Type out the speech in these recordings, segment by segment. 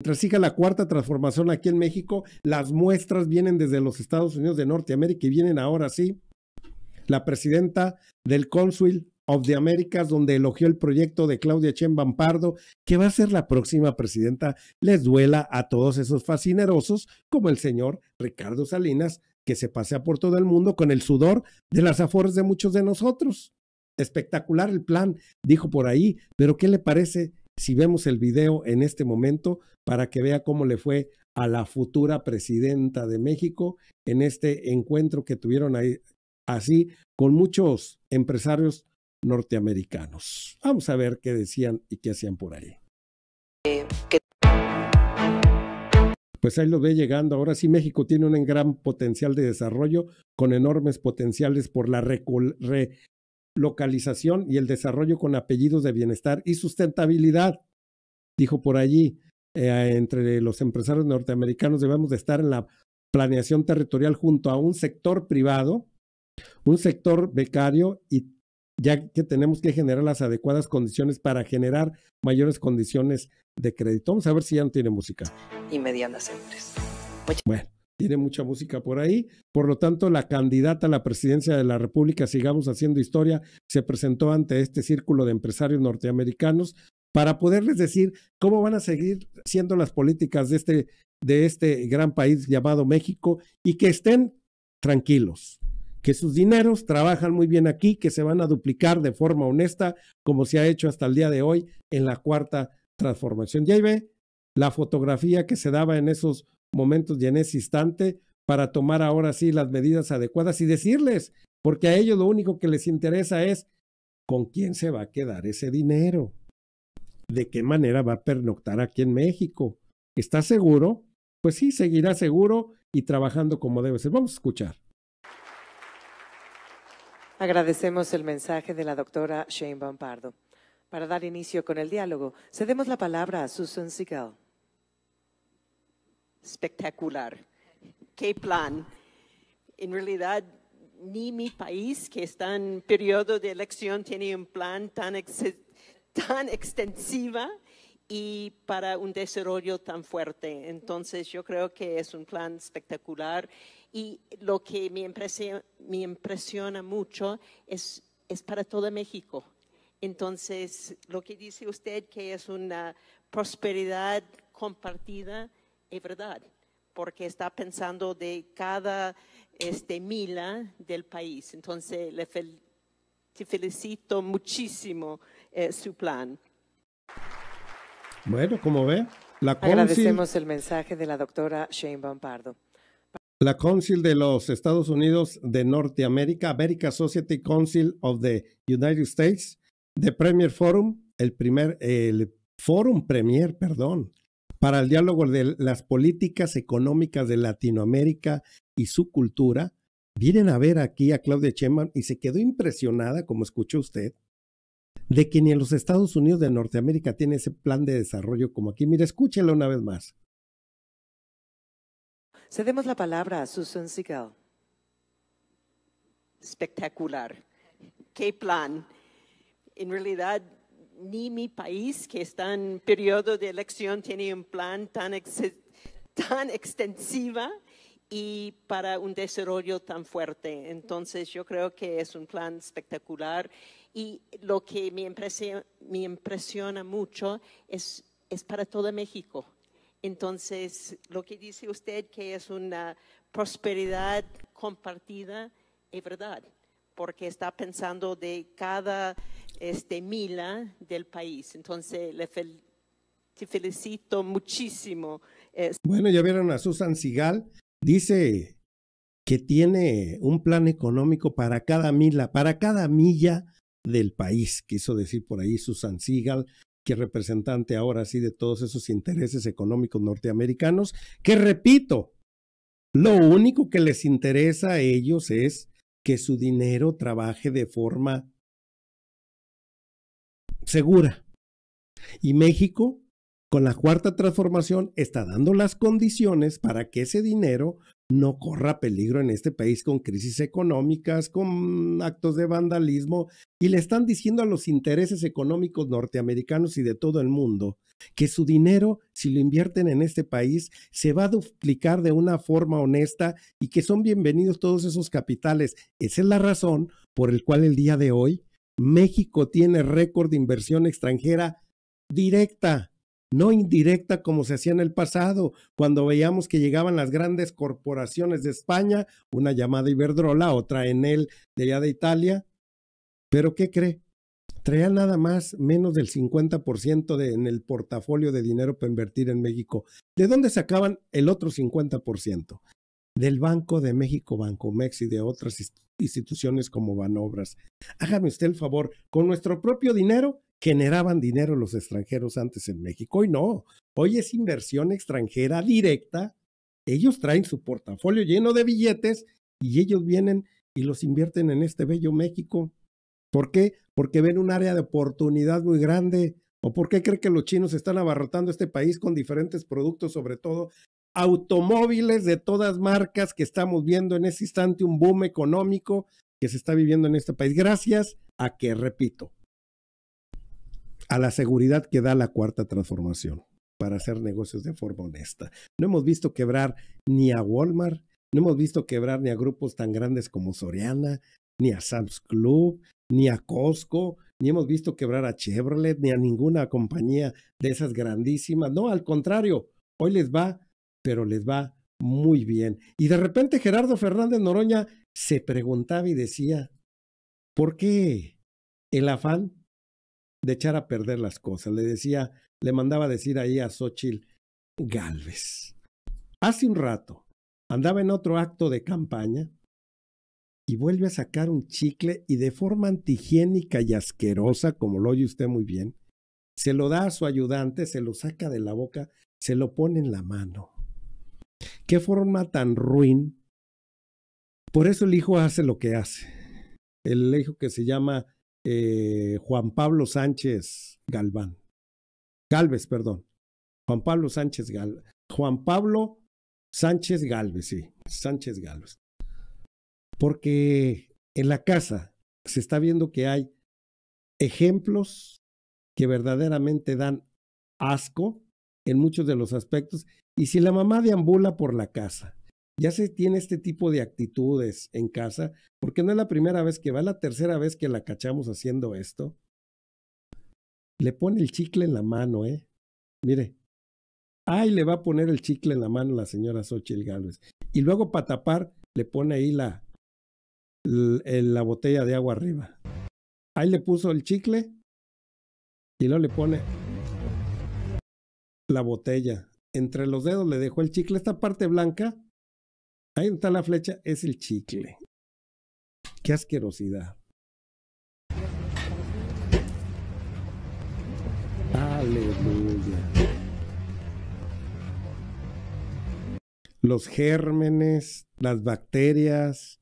Mientras siga la cuarta transformación aquí en México, las muestras vienen desde los Estados Unidos de Norteamérica y vienen ahora sí. La presidenta del Consul of the Americas, donde elogió el proyecto de Claudia Chen Bampardo. que va a ser la próxima presidenta, les duela a todos esos fascinerosos, como el señor Ricardo Salinas, que se pasea por todo el mundo con el sudor de las afores de muchos de nosotros. Espectacular el plan, dijo por ahí, pero ¿qué le parece si vemos el video en este momento para que vea cómo le fue a la futura presidenta de México en este encuentro que tuvieron ahí, así con muchos empresarios norteamericanos. Vamos a ver qué decían y qué hacían por ahí. Eh, pues ahí lo ve llegando. Ahora sí, México tiene un gran potencial de desarrollo con enormes potenciales por la re localización y el desarrollo con apellidos de bienestar y sustentabilidad. Dijo por allí, eh, entre los empresarios norteamericanos debemos de estar en la planeación territorial junto a un sector privado, un sector becario y ya que tenemos que generar las adecuadas condiciones para generar mayores condiciones de crédito. Vamos a ver si ya no tiene música. Y medianas empresas. Bueno tiene mucha música por ahí. Por lo tanto, la candidata a la presidencia de la República, sigamos haciendo historia, se presentó ante este círculo de empresarios norteamericanos para poderles decir cómo van a seguir siendo las políticas de este, de este gran país llamado México y que estén tranquilos, que sus dineros trabajan muy bien aquí, que se van a duplicar de forma honesta, como se ha hecho hasta el día de hoy en la cuarta transformación. Ya ahí ve la fotografía que se daba en esos momentos y en ese instante para tomar ahora sí las medidas adecuadas y decirles, porque a ellos lo único que les interesa es con quién se va a quedar ese dinero, de qué manera va a pernoctar aquí en México. ¿Está seguro? Pues sí, seguirá seguro y trabajando como debe ser. Vamos a escuchar. Agradecemos el mensaje de la doctora Shane Bampardo. Para dar inicio con el diálogo, cedemos la palabra a Susan Seagal espectacular. Qué plan. En realidad, ni mi país, que está en periodo de elección, tiene un plan tan, extensivo tan extensiva y para un desarrollo tan fuerte. Entonces, yo creo que es un plan espectacular. Y lo que me impresiona, me impresiona mucho es, es para todo México. Entonces, lo que dice usted que es una prosperidad compartida, es verdad, porque está pensando de cada este, mila del país. Entonces, le te felicito muchísimo eh, su plan. Bueno, como ve, la Agradecemos el mensaje de la doctora Shane La Council de los Estados Unidos de Norteamérica, America Society Council of the United States, de Premier Forum, el primer, el Forum Premier, perdón, para el diálogo de las políticas económicas de Latinoamérica y su cultura, vienen a ver aquí a Claudia Cheman y se quedó impresionada, como escuchó usted, de que ni en los Estados Unidos de Norteamérica tiene ese plan de desarrollo como aquí. Mira, escúchela una vez más. Cedemos la palabra a Susan Sigal. Espectacular. ¿Qué plan? En realidad, ni mi país, que está en periodo de elección, tiene un plan tan, extensivo extensiva y para un desarrollo tan fuerte. Entonces, yo creo que es un plan espectacular y lo que me impresiona, mucho es, es para todo México. Entonces, lo que dice usted que es una prosperidad compartida es verdad porque está pensando de cada este, mila del país. Entonces, le te felicito muchísimo. Bueno, ya vieron a Susan Sigal. Dice que tiene un plan económico para cada mila, para cada milla del país, quiso decir por ahí Susan Sigal, que es representante ahora sí de todos esos intereses económicos norteamericanos, que repito, lo único que les interesa a ellos es que su dinero trabaje de forma segura. Y México, con la cuarta transformación, está dando las condiciones para que ese dinero no corra peligro en este país con crisis económicas, con actos de vandalismo, y le están diciendo a los intereses económicos norteamericanos y de todo el mundo que su dinero, si lo invierten en este país, se va a duplicar de una forma honesta y que son bienvenidos todos esos capitales. Esa es la razón por la cual el día de hoy México tiene récord de inversión extranjera directa no indirecta como se hacía en el pasado, cuando veíamos que llegaban las grandes corporaciones de España, una llamada Iberdrola, otra Enel de allá de Italia. Pero ¿qué cree? Traía nada más menos del 50% de, en el portafolio de dinero para invertir en México. ¿De dónde sacaban el otro 50%? Del Banco de México, Bancomex y de otras instituciones como Banobras. Hágame usted el favor, con nuestro propio dinero generaban dinero los extranjeros antes en México. Hoy no, hoy es inversión extranjera directa. Ellos traen su portafolio lleno de billetes y ellos vienen y los invierten en este bello México. ¿Por qué? Porque ven un área de oportunidad muy grande. ¿O por qué cree que los chinos están abarrotando este país con diferentes productos, sobre todo automóviles de todas marcas que estamos viendo en este instante, un boom económico que se está viviendo en este país? Gracias a que, repito, a la seguridad que da la cuarta transformación para hacer negocios de forma honesta. No hemos visto quebrar ni a Walmart, no hemos visto quebrar ni a grupos tan grandes como Soriana, ni a Sam's Club, ni a Costco, ni hemos visto quebrar a Chevrolet, ni a ninguna compañía de esas grandísimas. No, al contrario, hoy les va, pero les va muy bien. Y de repente Gerardo Fernández Noroña se preguntaba y decía, ¿por qué el afán de echar a perder las cosas. Le decía, le mandaba decir ahí a Xochitl Galvez. Hace un rato andaba en otro acto de campaña y vuelve a sacar un chicle y de forma antihigiénica y asquerosa, como lo oye usted muy bien, se lo da a su ayudante, se lo saca de la boca, se lo pone en la mano. Qué forma tan ruin. Por eso el hijo hace lo que hace. El hijo que se llama eh, Juan Pablo Sánchez Galván. Galvez, perdón. Juan Pablo Sánchez Galvez. Juan Pablo Sánchez Galvez, sí. Sánchez Galvez. Porque en la casa se está viendo que hay ejemplos que verdaderamente dan asco en muchos de los aspectos. Y si la mamá deambula por la casa ya se tiene este tipo de actitudes en casa, porque no es la primera vez que va, es la tercera vez que la cachamos haciendo esto. Le pone el chicle en la mano, ¿eh? Mire. Ay, le va a poner el chicle en la mano la señora Xochitl Galvez. Y luego para tapar, le pone ahí la, la, la botella de agua arriba. Ahí le puso el chicle y luego le pone la botella. Entre los dedos le dejó el chicle. Esta parte blanca Ahí está la flecha es el chicle. Qué asquerosidad. Aleluya. Los gérmenes, las bacterias,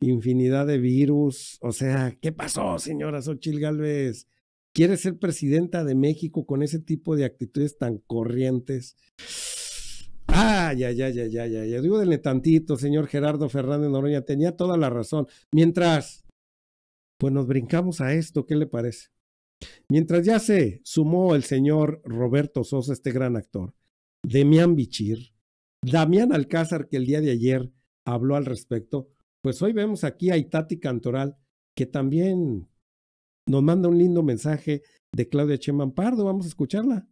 infinidad de virus. O sea, ¿qué pasó, señora Xochil Gálvez? ¿Quiere ser presidenta de México con ese tipo de actitudes tan corrientes? Ah, ya, ya, ya, ya, ya, ya. Dúdenle tantito, señor Gerardo Fernández Noroña. Tenía toda la razón. Mientras, pues nos brincamos a esto, ¿qué le parece? Mientras ya se sumó el señor Roberto Sosa, este gran actor, Demián Bichir, Damián Alcázar, que el día de ayer habló al respecto, pues hoy vemos aquí a Itati Cantoral, que también nos manda un lindo mensaje de Claudia Chemampardo. Vamos a escucharla.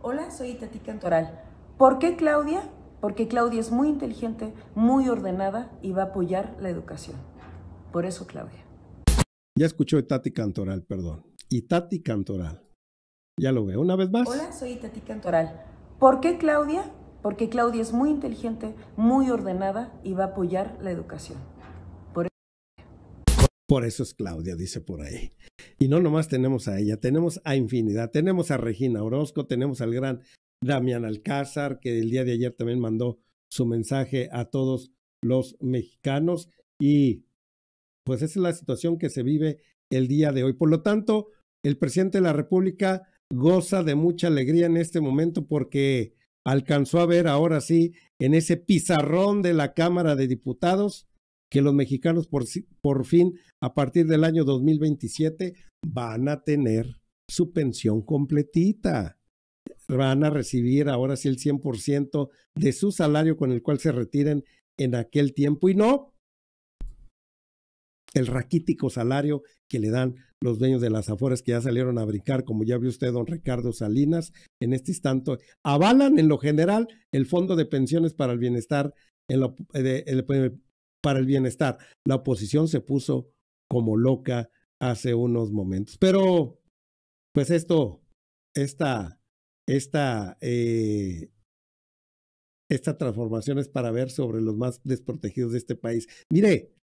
Hola, soy Itati Cantoral. ¿Por qué Claudia? Porque Claudia es muy inteligente, muy ordenada y va a apoyar la educación. Por eso Claudia. Ya escuchó Itati Cantoral, perdón. Y Cantoral. Ya lo veo una vez más. Hola, soy Itati Cantoral. ¿Por qué Claudia? Porque Claudia es muy inteligente, muy ordenada y va a apoyar la educación. Por, eso, por eso es Claudia, dice por ahí. Y no nomás tenemos a ella, tenemos a Infinidad, tenemos a Regina Orozco, tenemos al gran Damián Alcázar, que el día de ayer también mandó su mensaje a todos los mexicanos. Y pues esa es la situación que se vive el día de hoy. Por lo tanto, el presidente de la República goza de mucha alegría en este momento porque alcanzó a ver ahora sí en ese pizarrón de la Cámara de Diputados que los mexicanos por, fin a partir del año 2027 van a tener su pensión completita van a recibir ahora sí el 100% de su salario con el cual se retiren en aquel tiempo y no el raquítico salario que le dan los dueños de las afueras que ya salieron a brincar, como ya vio usted, don Ricardo Salinas, en este instante, avalan en lo general el Fondo de Pensiones para el Bienestar. En eh, pues, para el bienestar. La oposición se puso como loca hace unos momentos. Pero, pues esto, esta esta, eh, esta transformación es para ver sobre los más desprotegidos de este país. Mire,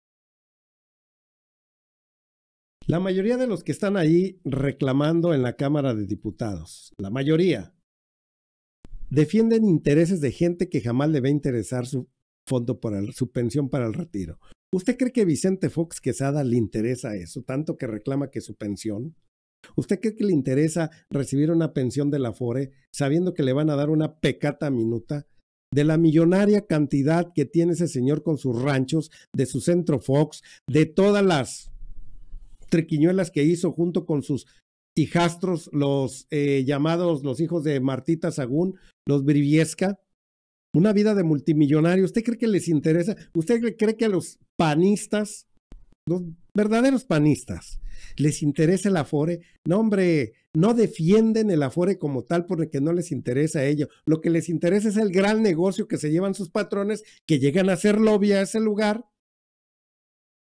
la mayoría de los que están ahí reclamando en la Cámara de Diputados, la mayoría, defienden intereses de gente que jamás le va a interesar su fondo para su pensión para el retiro. ¿Usted cree que Vicente Fox Quesada le interesa eso, tanto que reclama que su pensión ¿Usted cree que le interesa recibir una pensión del FORE sabiendo que le van a dar una pecata minuta? De la millonaria cantidad que tiene ese señor con sus ranchos, de su centro Fox, de todas las triquiñuelas que hizo junto con sus hijastros, los eh, llamados los hijos de Martita Sagún, los Briviesca, una vida de multimillonario. ¿Usted cree que les interesa? ¿Usted cree que a los panistas, los verdaderos panistas, les interesa el Afore. No, hombre, no defienden el Afore como tal porque no les interesa a ello. Lo que les interesa es el gran negocio que se llevan sus patrones, que llegan a hacer lobby a ese lugar.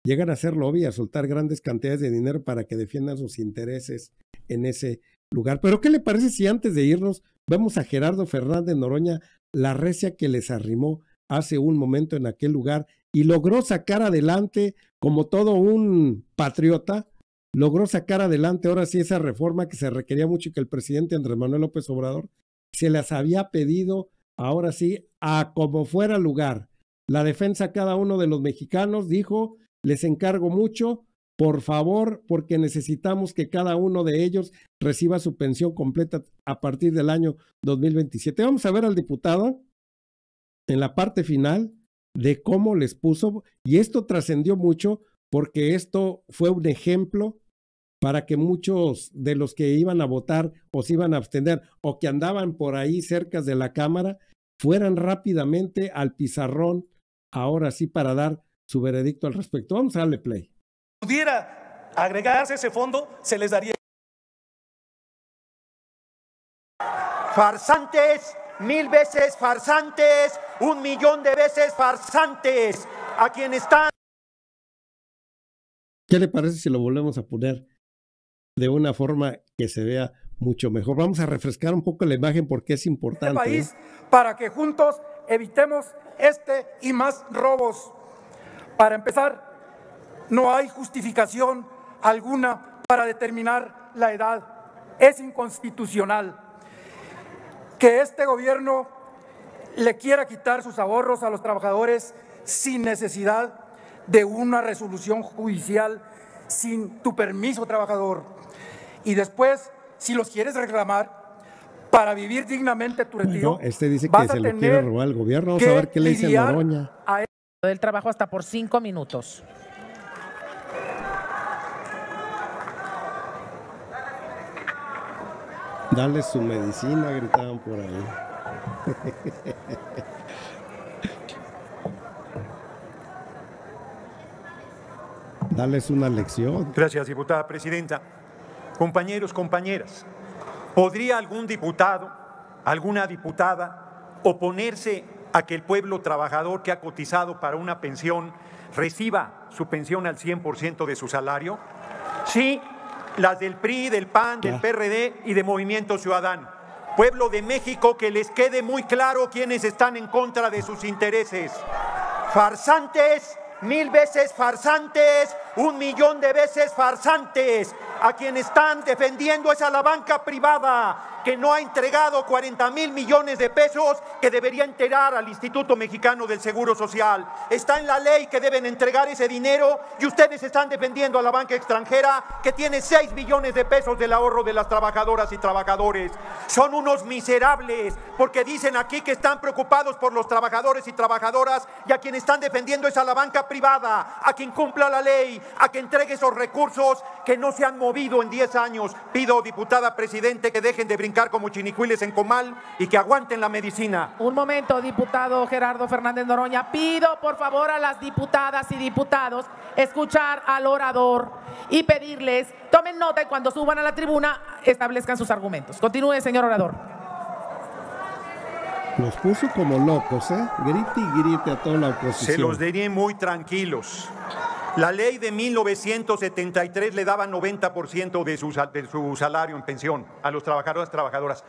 Llegan a hacer lobby, a soltar grandes cantidades de dinero para que defiendan sus intereses en ese lugar. Pero, ¿qué le parece si antes de irnos vemos a Gerardo Fernández Noroña, la recia que les arrimó hace un momento en aquel lugar y logró sacar adelante, como todo un patriota, logró sacar adelante ahora sí esa reforma que se requería mucho y que el presidente Andrés Manuel López Obrador se las había pedido, ahora sí, a como fuera lugar. La defensa cada uno de los mexicanos dijo, les encargo mucho, por favor, porque necesitamos que cada uno de ellos reciba su pensión completa a partir del año 2027. Vamos a ver al diputado en la parte final de cómo les puso, y esto trascendió mucho porque esto fue un ejemplo para que muchos de los que iban a votar o se iban a abstener o que andaban por ahí cerca de la Cámara fueran rápidamente al pizarrón, ahora sí, para dar su veredicto al respecto. Vamos a darle play. Pudiera agregarse ese fondo, se les daría. Farsantes mil veces farsantes, un millón de veces farsantes, a quien están... ¿Qué le parece si lo volvemos a poner de una forma que se vea mucho mejor? Vamos a refrescar un poco la imagen porque es este importante. ¿eh? para que juntos evitemos este y más robos. Para empezar, no hay justificación alguna para determinar la edad. Es inconstitucional que este gobierno le quiera quitar sus ahorros a los trabajadores sin necesidad de una resolución judicial, sin tu permiso, trabajador. Y después, si los quieres reclamar, para vivir dignamente tu retiro. este dice que se lo quiere robar al gobierno. Vamos a ver qué le dice Noroña. A Del trabajo hasta por cinco minutos. Dale su medicina, gritaban por ahí. Darles una lección. Gracias, diputada presidenta. Compañeros, compañeras, ¿podría algún diputado, alguna diputada, oponerse a que el pueblo trabajador que ha cotizado para una pensión reciba su pensión al 100% de su salario? Sí, las del PRI, del PAN, del PRD y de Movimiento Ciudadano. Pueblo de México, que les quede muy claro quiénes están en contra de sus intereses. Farsantes, mil veces farsantes, un millón de veces farsantes, a quien están defendiendo es a la banca privada, que no ha entregado 40 mil millones de pesos que debería enterar al Instituto Mexicano del Seguro Social. Está en la ley que deben entregar ese dinero y ustedes están defendiendo a la banca extranjera que tiene 6 millones de pesos del ahorro de las trabajadoras y trabajadores. Son unos miserables porque dicen aquí que están preocupados por los trabajadores y trabajadoras y a quien están defendiendo es a la banca privada, a quien cumpla la ley, a quien entregue esos recursos que no se han movido en 10 años. Pido, diputada presidente, que dejen de brincar como chinicuiles en comal y que aguanten la medicina. Un momento, diputado Gerardo Fernández Noroña. Pido, por favor, a las diputadas y diputados escuchar al orador y pedirles, tomen nota y cuando suban a la tribuna establezcan sus argumentos. Continúe, señor orador. Los puso como locos, ¿eh? Grite y grite a toda la oposición. Se los diría muy tranquilos. La ley de 1973 le daba 90% de su, de su salario en pensión a los trabajadores y trabajadoras.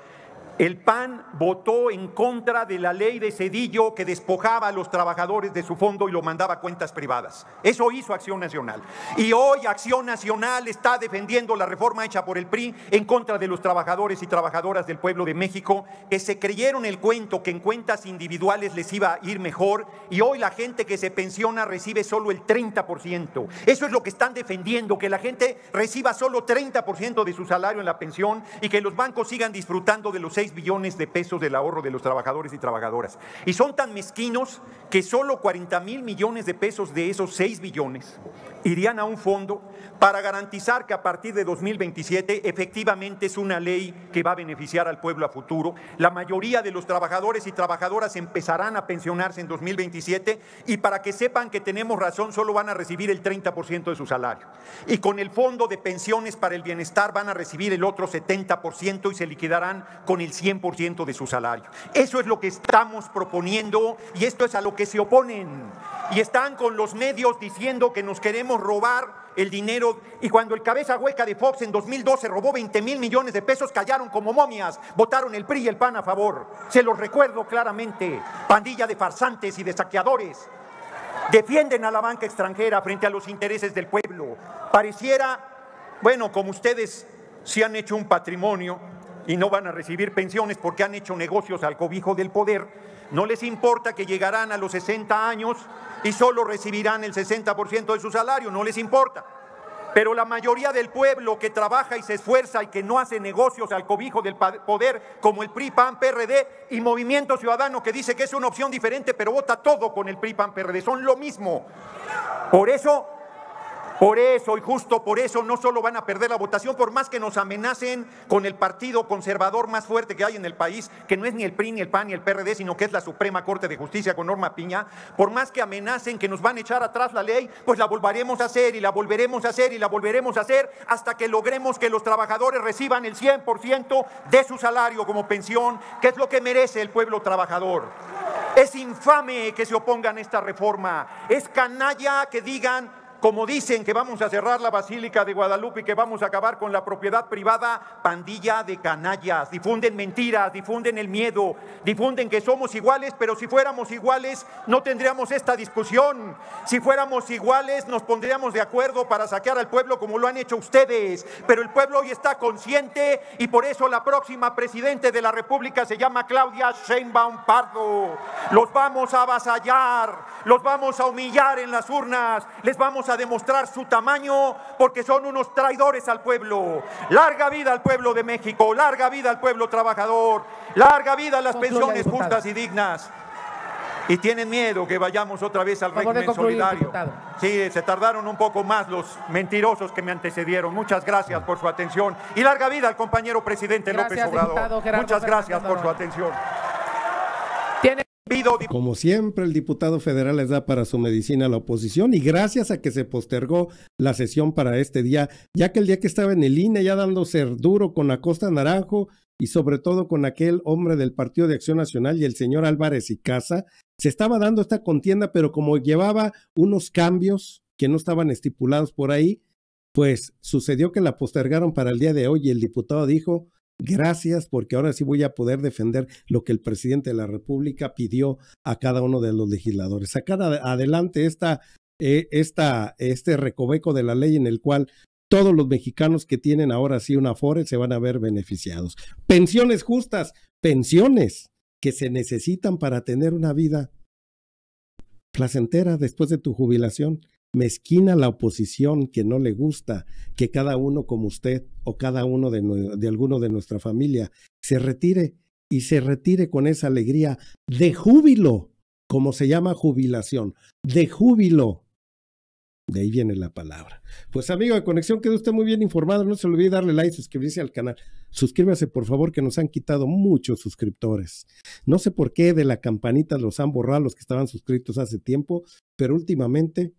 El PAN votó en contra de la ley de Cedillo que despojaba a los trabajadores de su fondo y lo mandaba a cuentas privadas. Eso hizo Acción Nacional. Y hoy Acción Nacional está defendiendo la reforma hecha por el PRI en contra de los trabajadores y trabajadoras del pueblo de México que se creyeron el cuento que en cuentas individuales les iba a ir mejor y hoy la gente que se pensiona recibe solo el 30%. Eso es lo que están defendiendo, que la gente reciba solo 30% de su salario en la pensión y que los bancos sigan disfrutando de los billones de pesos del ahorro de los trabajadores y trabajadoras. Y son tan mezquinos que solo 40 mil millones de pesos de esos 6 billones irían a un fondo para garantizar que a partir de 2027 efectivamente es una ley que va a beneficiar al pueblo a futuro. La mayoría de los trabajadores y trabajadoras empezarán a pensionarse en 2027 y para que sepan que tenemos razón solo van a recibir el 30% de su salario. Y con el fondo de pensiones para el bienestar van a recibir el otro 70% y se liquidarán con el 100% de su salario. Eso es lo que estamos proponiendo y esto es a lo que se oponen. Y están con los medios diciendo que nos queremos robar el dinero. Y cuando el cabeza hueca de Fox en 2012 robó 20 mil millones de pesos, callaron como momias. Votaron el PRI y el PAN a favor. Se los recuerdo claramente. Pandilla de farsantes y de saqueadores. Defienden a la banca extranjera frente a los intereses del pueblo. Pareciera, bueno, como ustedes se han hecho un patrimonio, y no van a recibir pensiones porque han hecho negocios al cobijo del poder. No les importa que llegarán a los 60 años y solo recibirán el 60% de su salario, no les importa. Pero la mayoría del pueblo que trabaja y se esfuerza y que no hace negocios al cobijo del poder, como el PRI, PAN, PRD y Movimiento Ciudadano, que dice que es una opción diferente, pero vota todo con el PRI, PAN, PRD, son lo mismo. Por eso por eso y justo por eso no solo van a perder la votación, por más que nos amenacen con el partido conservador más fuerte que hay en el país, que no es ni el PRI, ni el PAN, ni el PRD, sino que es la Suprema Corte de Justicia con Norma Piña, por más que amenacen que nos van a echar atrás la ley, pues la volveremos a hacer y la volveremos a hacer y la volveremos a hacer hasta que logremos que los trabajadores reciban el 100% de su salario como pensión, que es lo que merece el pueblo trabajador. Es infame que se opongan a esta reforma. Es canalla que digan como dicen que vamos a cerrar la Basílica de Guadalupe y que vamos a acabar con la propiedad privada, pandilla de canallas, difunden mentiras, difunden el miedo, difunden que somos iguales, pero si fuéramos iguales no tendríamos esta discusión. Si fuéramos iguales nos pondríamos de acuerdo para saquear al pueblo como lo han hecho ustedes. Pero el pueblo hoy está consciente y por eso la próxima presidente de la República se llama Claudia Sheinbaum Pardo. Los vamos a avasallar, los vamos a humillar en las urnas, les vamos a demostrar su tamaño, porque son unos traidores al pueblo. Larga vida al pueblo de México, larga vida al pueblo trabajador, larga vida a las pensiones justas y dignas. Y tienen miedo que vayamos otra vez al régimen solidario. Sí, se tardaron un poco más los mentirosos que me antecedieron. Muchas gracias por su atención. Y larga vida al compañero presidente López Obrador. Muchas gracias por su atención. Como siempre, el diputado federal les da para su medicina a la oposición y gracias a que se postergó la sesión para este día, ya que el día que estaba en el INE ya ser duro con Acosta Naranjo y sobre todo con aquel hombre del Partido de Acción Nacional y el señor Álvarez y Casa, se estaba dando esta contienda, pero como llevaba unos cambios que no estaban estipulados por ahí, pues sucedió que la postergaron para el día de hoy y el diputado dijo, Gracias porque ahora sí voy a poder defender lo que el presidente de la República pidió a cada uno de los legisladores. Sacar adelante eh, esta, este recoveco de la ley en el cual todos los mexicanos que tienen ahora sí una FORE se van a ver beneficiados. Pensiones justas, pensiones que se necesitan para tener una vida placentera después de tu jubilación mezquina la oposición que no le gusta que cada uno como usted o cada uno de, alguno de nuestra familia se retire y se retire con esa alegría de júbilo, como se llama jubilación, de júbilo. De ahí viene la palabra. Pues amigo de Conexión, quedó usted muy bien informado. No se olvide darle like, suscribirse al canal. Suscríbase, por favor, que nos han quitado muchos suscriptores. No sé por qué de la campanita los han borrado los que estaban suscritos hace tiempo, pero últimamente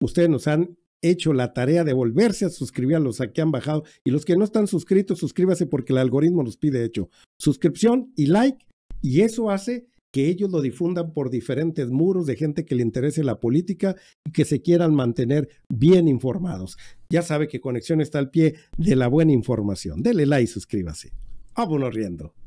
ustedes nos han hecho la tarea de volverse a suscribir a los que han bajado y los que no están suscritos, suscríbase porque el algoritmo nos pide hecho suscripción y like y eso hace que ellos lo difundan por diferentes muros de gente que le interese la política y que se quieran mantener bien informados. Ya sabe que Conexión está al pie de la buena información. Dele like y suscríbase. Vámonos riendo.